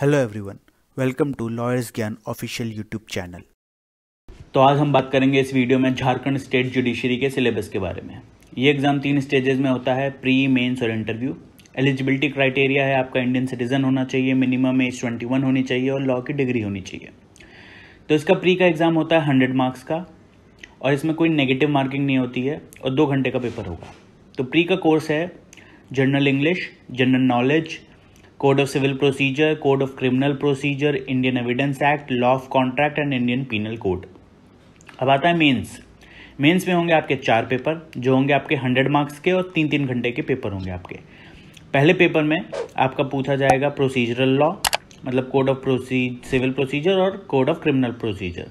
hello everyone welcome to lawyers Gyan official YouTube channel तो आज हम बात करेंगे इस वीडियो में झारखंड स्टेट जुडिशरी के सिलेबस के बारे में ये एग्ज़ाम तीन स्टेजेस में होता है प्री मेंस और इंटरव्यू एलिजिबिलिटी क्राइटेरिया है आपका इंडियन सिटीजन होना चाहिए मिनिमम एज ट्वेंटी वन होनी चाहिए और लॉ की डिग्री होनी चाहिए तो इसका प्री का एग्ज़ाम होता है हंड्रेड मार्क्स का और इसमें कोई नेगेटिव मार्किंग नहीं होती है और दो घंटे का पेपर होगा तो प्री का कोर्स है general English general knowledge code of civil procedure code of criminal procedure Indian evidence act law of contract and Indian penal code अब आता है मेन्स मेन्स में होंगे आपके चार पेपर जो होंगे आपके हंड्रेड मार्क्स के और तीन तीन घंटे के पेपर होंगे आपके पहले पेपर में आपका पूछा जाएगा प्रोसीजरल लॉ मतलब code of procedure civil procedure और कोड ऑफ क्रिमिनल प्रोसीजर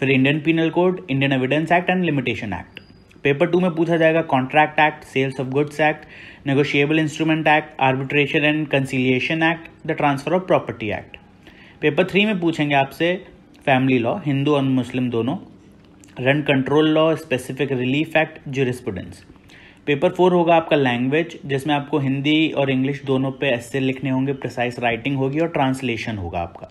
फिर Indian penal code Indian evidence act and limitation act paper two में पूछा जाएगा contract act sales of goods act negotiable instrument act arbitration and conciliation act the transfer of property act paper three में पूछेंगे आपसे family law Hindu और Muslim दोनों rent control law specific relief act jurisprudence paper four होगा आपका language जिसमें आपको हिंदी और इंग्लिश दोनों पे ऐसे लिखने होंगे प्रिसाइस राइटिंग होगी और ट्रांसलेशन होगा आपका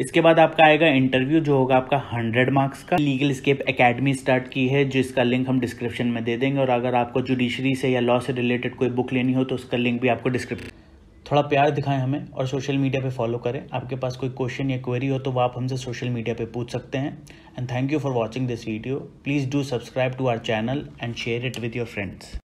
इसके बाद आपका आएगा इंटरव्यू जो होगा आपका हंड्रेड मार्क्स का लीगल स्केप अकेडमी स्टार्ट की है जिसका लिंक हम डिस्क्रिप्शन में दे देंगे और अगर आपको जुडिशरी से या लॉ से रिलेटेड कोई बुक लेनी हो तो उसका लिंक भी आपको डिस्क्रिप्शन थोड़ा प्यार दिखाएं हमें और सोशल मीडिया पे फॉलो करें आपके पास कोई क्वेश्चन या क्वेरी हो तो वो आप हमसे सोशल मीडिया पे पूछ सकते हैं and thank you for watching this video please do subscribe to our channel and share it with your friends